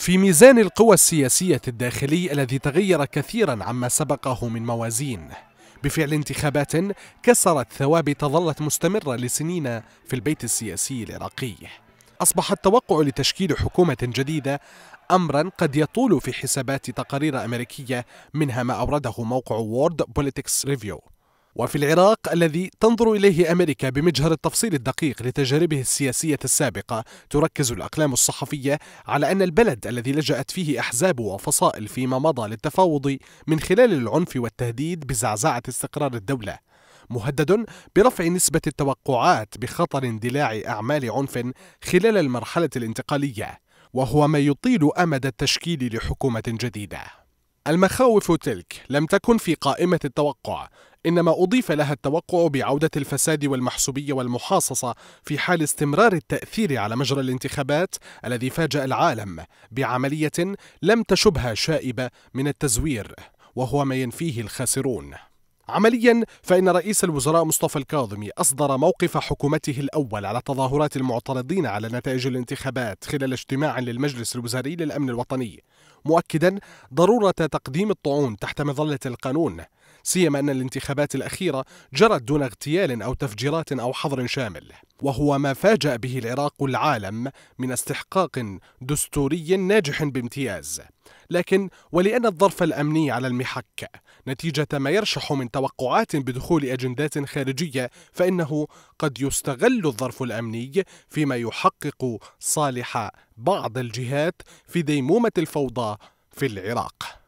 في ميزان القوى السياسية الداخلي الذي تغير كثيرا عما سبقه من موازين بفعل انتخابات كسرت ثوابت ظلت مستمرة لسنين في البيت السياسي العراقي أصبح التوقع لتشكيل حكومة جديدة أمرا قد يطول في حسابات تقارير أمريكية منها ما أورده موقع وورد بوليتكس ريفيو وفي العراق الذي تنظر إليه أمريكا بمجهر التفصيل الدقيق لتجاربه السياسية السابقة تركز الأقلام الصحفية على أن البلد الذي لجأت فيه أحزاب وفصائل فيما مضى للتفاوض من خلال العنف والتهديد بزعزعة استقرار الدولة مهدد برفع نسبة التوقعات بخطر اندلاع أعمال عنف خلال المرحلة الانتقالية وهو ما يطيل أمد التشكيل لحكومة جديدة المخاوف تلك لم تكن في قائمة التوقع إنما أضيف لها التوقع بعودة الفساد والمحسوبية والمحاصصة في حال استمرار التأثير على مجرى الانتخابات الذي فاجأ العالم بعملية لم تشبها شائبة من التزوير وهو ما ينفيه الخاسرون عمليا فإن رئيس الوزراء مصطفى الكاظمي أصدر موقف حكومته الأول على تظاهرات المعترضين على نتائج الانتخابات خلال اجتماع للمجلس الوزاري للأمن الوطني مؤكدا ضرورة تقديم الطعون تحت مظلة القانون سيما أن الانتخابات الأخيرة جرت دون اغتيال أو تفجيرات أو حظر شامل وهو ما فاجأ به العراق العالم من استحقاق دستوري ناجح بامتياز لكن ولأن الظرف الأمني على المحك نتيجة ما يرشح من توقعات بدخول أجندات خارجية فإنه قد يستغل الظرف الأمني فيما يحقق صالح بعض الجهات في ديمومة الفوضى في العراق